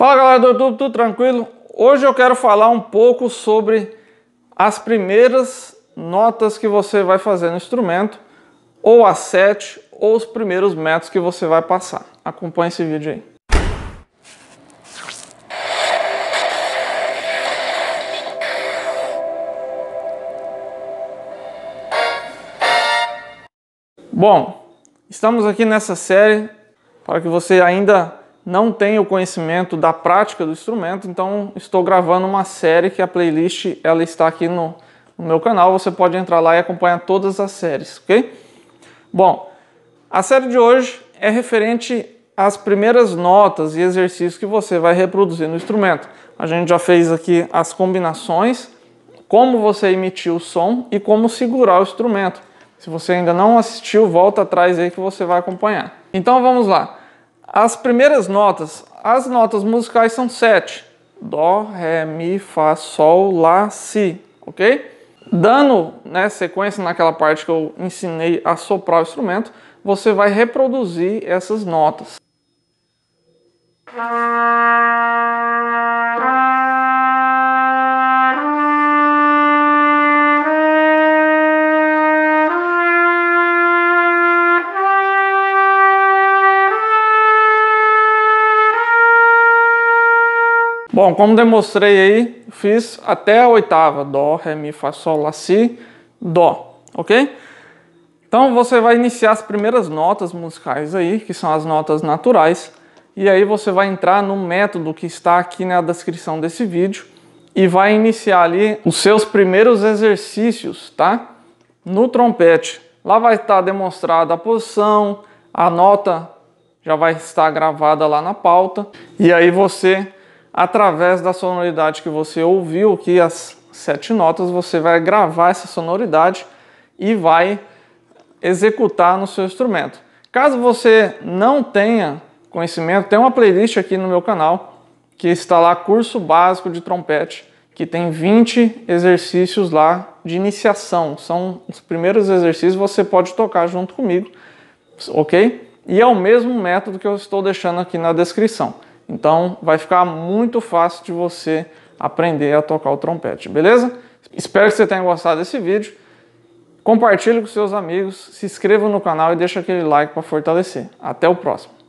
Fala galera do YouTube, tudo tranquilo? Hoje eu quero falar um pouco sobre as primeiras notas que você vai fazer no instrumento, ou a sete, ou os primeiros métodos que você vai passar. Acompanhe esse vídeo aí. Bom, estamos aqui nessa série para que você ainda não tenho conhecimento da prática do instrumento, então estou gravando uma série que a playlist ela está aqui no, no meu canal, você pode entrar lá e acompanhar todas as séries, ok? Bom, a série de hoje é referente às primeiras notas e exercícios que você vai reproduzir no instrumento. A gente já fez aqui as combinações, como você emitir o som e como segurar o instrumento. Se você ainda não assistiu, volta atrás aí que você vai acompanhar. Então vamos lá. As primeiras notas, as notas musicais são sete: Dó, Ré, Mi, Fá, Sol, Lá, Si, ok? Dando né, sequência naquela parte que eu ensinei a soprar o instrumento, você vai reproduzir essas notas. Bom, como demonstrei aí, fiz até a oitava, Dó, Ré, Mi, Fá, Sol, Lá, Si, Dó, ok? Então você vai iniciar as primeiras notas musicais aí, que são as notas naturais, e aí você vai entrar no método que está aqui na descrição desse vídeo e vai iniciar ali os seus primeiros exercícios, tá? No trompete. Lá vai estar demonstrada a posição, a nota já vai estar gravada lá na pauta, e aí você através da sonoridade que você ouviu, que as sete notas, você vai gravar essa sonoridade e vai executar no seu instrumento. Caso você não tenha conhecimento, tem uma playlist aqui no meu canal que está lá curso básico de trompete, que tem 20 exercícios lá de iniciação. São os primeiros exercícios você pode tocar junto comigo, OK? E é o mesmo método que eu estou deixando aqui na descrição. Então vai ficar muito fácil de você aprender a tocar o trompete, beleza? Espero que você tenha gostado desse vídeo. Compartilhe com seus amigos, se inscreva no canal e deixa aquele like para fortalecer. Até o próximo!